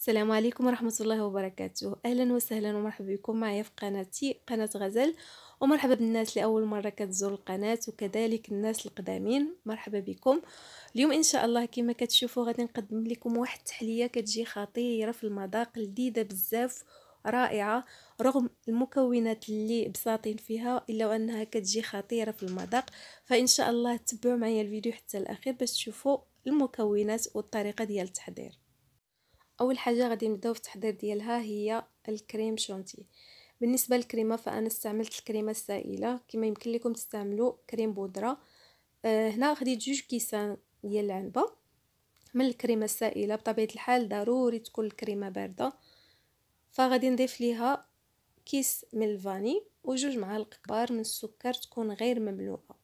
السلام عليكم ورحمة الله وبركاته أهلا وسهلا ومرحبا بكم معايا في قناتي قناة غزل ومرحبا بالناس لأول مرة كتزور القناة وكذلك الناس القدامين مرحبا بكم اليوم إن شاء الله كما كتشوفوا غادي نقدم لكم واحد التحلية كتجي خطيرة في المذاق لذيذة بزاف رائعة رغم المكونات اللي بساطين فيها إلا أنها كتجي خطيرة في المذاق فإن شاء الله تبعوا معايا الفيديو حتى الأخير باش تشوفوا المكونات والطريقة ديال التحضير اول حاجه غادي نبداو في التحضير ديالها هي الكريم شونتي بالنسبه للكريمه فانا استعملت الكريمه السائله كما يمكن لكم تستعملوا كريم بودره أه هنا خديت جوج كيسان ديال العنبه من الكريمه السائله بطبيعه الحال ضروري تكون الكريمه بارده فغادي نضيف ليها كيس من الفاني وجوج معالق كبار من السكر تكون غير مملوءه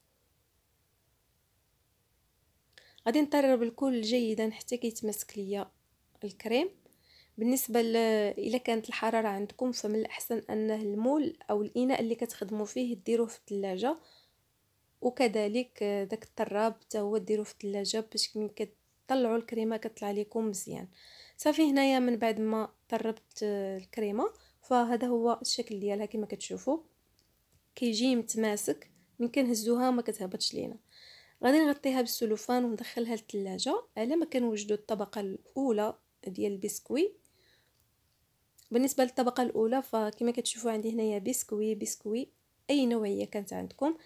غادي نطرب الكل جيدا حتى كيتمسك ليا بالكريم بالنسبه إلى كانت الحراره عندكم فمن الاحسن انه المول او الاناء اللي كتخدموا فيه ديروه في الثلاجه وكذلك آه، داك الطراب هو ديروه في الثلاجه باش من كتطلعوا الكريمه كتطلع لكم مزيان صافي هنايا من بعد ما طربت آه، الكريمه فهذا هو الشكل ديالها كما كتشوفوا كيجي متماسك من كنهزوها ما كتهبطش لينا غادي نغطيها بالسلوفان وندخلها للثلاجه على ما كنوجدوا الطبقه الاولى ديال البسكوي بالنسبه للطبقه الاولى فكما كتشوفوا عندي هنايا بسكوي بسكوي اي نوعيه كانت عندكم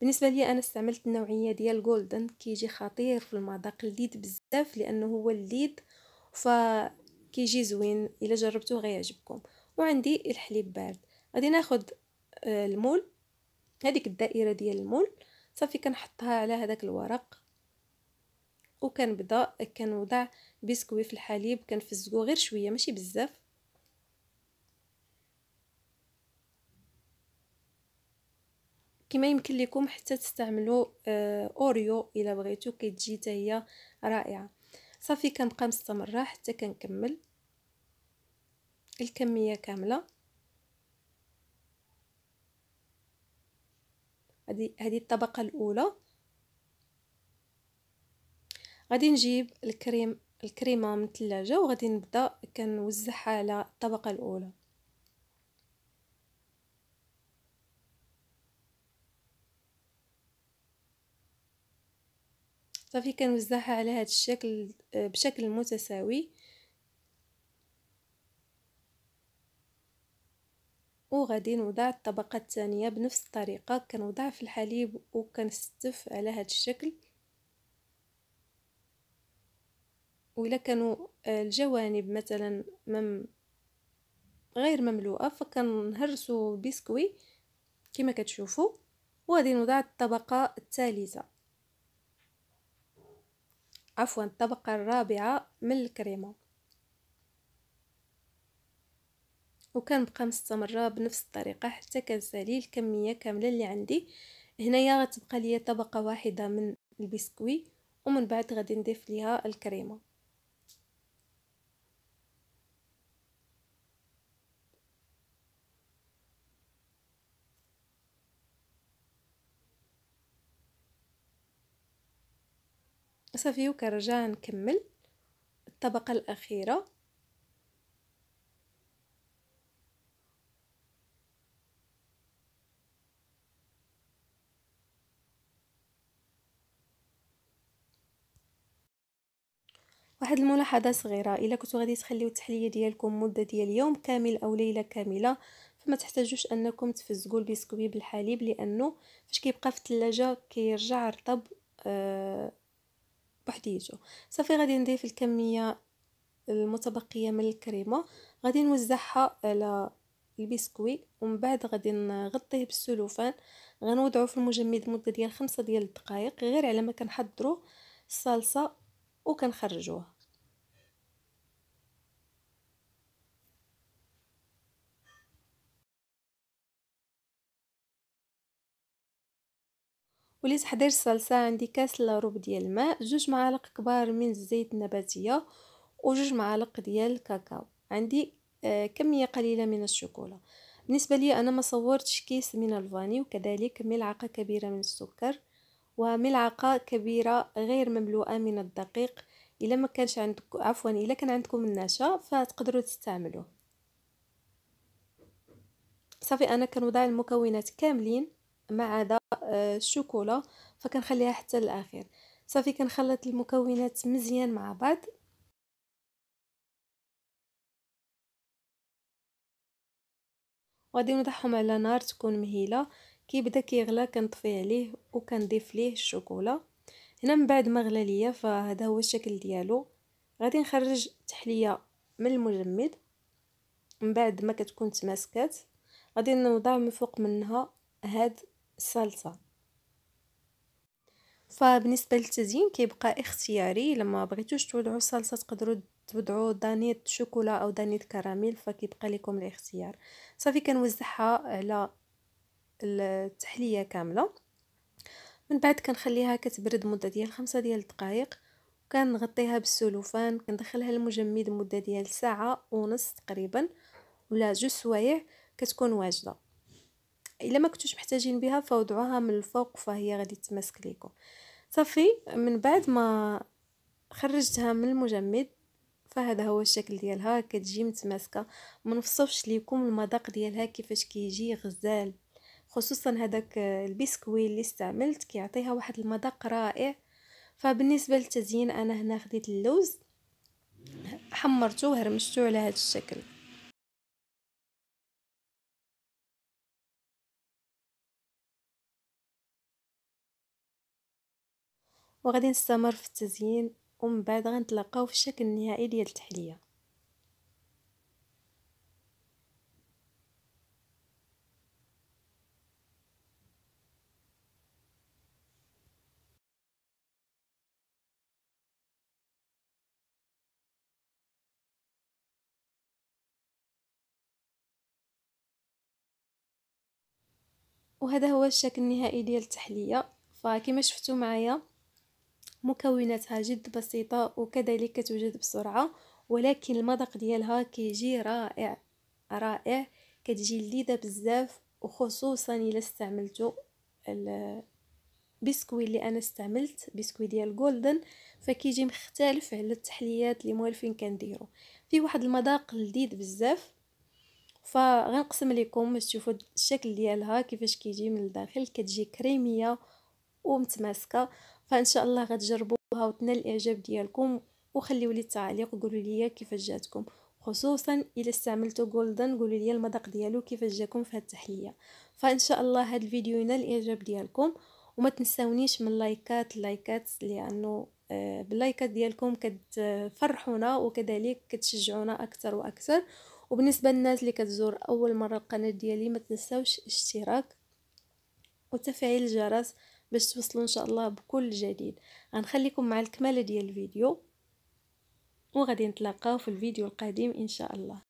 بالنسبه لي انا استعملت النوعيه ديال جولدن كيجي خطير في المذاق لذيذ بزاف لانه هو الليد فكيجي زوين الا جربتوه غيعجبكم وعندي الحليب بارد غادي ناخذ آه، المول هذيك الدائره ديال المول صافي كنحطها على هذاك الورق كان كنوضع بسكوي في الحليب كنفزقو غير شويه ماشي بزاف كما يمكن لكم حتى تستعملوا آه اوريو الا بغيتو كتجي حتى هي رائعه صافي كنبقى مستمره حتى كنكمل الكميه كامله هذه هذه الطبقه الاولى غادي نجيب الكريم الكريمه من الثلاجه وغادي نبدا كنوزعها على الطبقه الاولى صافي كنوزعها على هذا الشكل آه، بشكل متساوي وغادي نوضع الطبقه الثانيه بنفس الطريقه كنوضع في الحليب وكنستف على هذا الشكل وإلا كانوا آه، الجوانب مثلا مم غير مملوءه فكنهرسو بسكوي كما كتشوفوا وغادي نوضع الطبقه الثالثه عفوا الطبقه الرابعه من الكريمه بقى مستمره بنفس الطريقه حتى كنسالي الكميه كامله اللي عندي هنايا غتبقى ليا طبقه واحده من البسكوي ومن بعد غادي نضيف ليها الكريمه صافي وكنرجع نكمل الطبقه الاخيره واحد الملاحظه صغيره الا كنتو غادي تخليو التحليه ديالكم مده ديال يوم كامل او ليله كامله فما تحتاجوش انكم تفزقوا البسكوي بالحليب لانه فاش كيبقى في الثلاجه كيرجع رطب آه بوحديتو صافي غادي نضيف الكميه المتبقيه من الكريمه غادي نوزعها على البسكوي ومن بعد غادي نغطيه بالسلوفان غنوضعو في المجمد مده ديال خمسة ديال الدقائق غير على ما كنحضروا الصلصه وكنخرجوها وليت حضير الصلصه عندي كاس لا ربع ديال الماء جوج معالق كبار من الزيت النباتيه وجوج معالق ديال الكاكاو عندي آه، كميه قليله من الشوكولا بالنسبه لي انا ما صورتش كيس من الفاني وكذلك ملعقه كبيره من السكر وملعقه كبيره غير مملوءه من الدقيق الا ما كانش عندكم عفوا الا كان عندكم النشا فتقدروا تستعملوه صافي انا كنوضع المكونات كاملين ما عدا آه، الشوكولا فكنخليها حتى الاخير صافي كنخلط المكونات مزيان مع بعض وغادي نوضعهم على نار تكون مهيله كيبدا كيغلى كنطفي عليه وكنضيف ليه الشوكولا هنا من بعد ما غلى ليا فهذا هو الشكل ديالو غادي نخرج التحليه من المجمد من بعد ما كتكون تماسكات غادي نوضع من فوق منها هاد الصلصه فبالنسبه للتزيين كيبقى اختياري لما بغيتوش تودعوا الصلصه تقدروا تودعوا دانيت شوكولا او دانيت كراميل فكيبقى لكم الاختيار صافي كنوزعها على التحليه كامله من بعد كنخليها كتبرد مده ديال خمسة ديال الدقائق وكنغطيها بالسلوفان كندخلها المجمد مده ديال ساعه ونص تقريبا ولا جوج سوايع كتكون واجده الا ما كنتوش محتاجين بها فوضعوها من الفوق فهي غادي تماسك ليكم صافي من بعد ما خرجتها من المجمد فهذا هو الشكل ديالها كتجي متماسكه ما نوصفش ليكم المذاق ديالها كيفاش كيجي غزال خصوصا هذاك البسكوي اللي استعملت كيعطيها واحد المذاق رائع فبالنسبه للتزيين انا هنا خديت اللوز حمرته وهرمشته على هذا الشكل وغادي نستمر في التزيين ومن بعد غنتلاقاو في الشكل النهائي ديال التحليه وهذا هو الشكل النهائي ديال التحليه فكما شفتوا معايا مكوناتها جد بسيطة وكذلك توجد بسرعة ولكن المذاق ديالها كيجي رائع رائع كتجي لذيذة بزاف وخصوصا الا استعملتو البسكوي اللي انا استعملت بسكوي ديال جولدن فكيجي مختلف على التحليات اللي موالفين كنديرو في واحد المذاق لذيذ بزاف فغنقسم لكم باش تشوفوا الشكل ديالها كيفاش كيجي من الداخل كتجي كريميه ومتماسكه فان شاء الله غتجربوها وتنال الاعجاب ديالكم وخليوا لي التعليق وقولوا لي كيفاش جاتكم خصوصا الا استعملتو جولدن قولوا لي المذاق ديالو كيفاش جاكم في هاد التحليه فان شاء الله هاد الفيديو ينال الاعجاب ديالكم وما تنساونيش من لايكات لايكات لانه آه، باللايكات ديالكم كتفرحونا وكذلك كتشجعونا اكثر واكثر وبالنسبه للناس اللي كتزور اول مره القناه ديالي ما تنساوش الاشتراك وتفعيل الجرس باش توصلوا ان شاء الله بكل جديد غنخليكم مع الكماله ديال الفيديو وغادي نتلاقاو في الفيديو القادم ان شاء الله